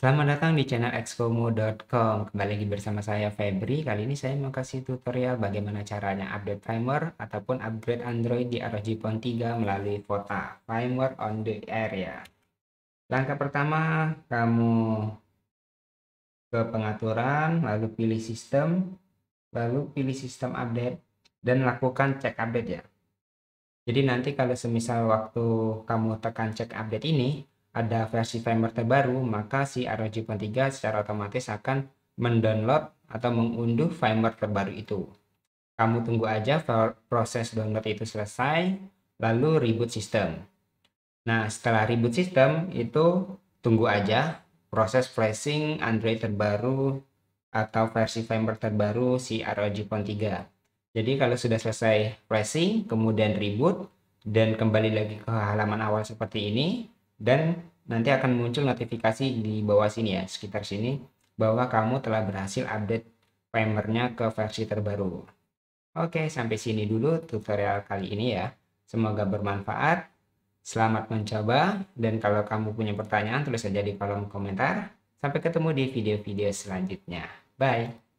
Selamat datang di channel expomo.com. Kembali lagi bersama saya Febri. Kali ini saya mau kasih tutorial bagaimana caranya update firmware ataupun upgrade Android di ROG Phone 3 melalui Fota firmware on the air ya. Langkah pertama, kamu ke pengaturan, lalu pilih sistem, lalu pilih sistem update dan lakukan cek update ya. Jadi nanti kalau semisal waktu kamu tekan cek update ini, ada versi firmware terbaru, maka si ROG Phone 3 secara otomatis akan mendownload atau mengunduh firmware terbaru itu. Kamu tunggu aja proses download itu selesai, lalu reboot sistem. Nah, setelah reboot sistem itu tunggu aja proses flashing Android terbaru atau versi firmware terbaru si ROG Phone 3. Jadi kalau sudah selesai flashing, kemudian reboot, dan kembali lagi ke halaman awal seperti ini, dan nanti akan muncul notifikasi di bawah sini ya, sekitar sini bahwa kamu telah berhasil update primernya ke versi terbaru. Oke, sampai sini dulu tutorial kali ini ya. Semoga bermanfaat. Selamat mencoba dan kalau kamu punya pertanyaan tulis saja di kolom komentar. Sampai ketemu di video-video selanjutnya. Bye.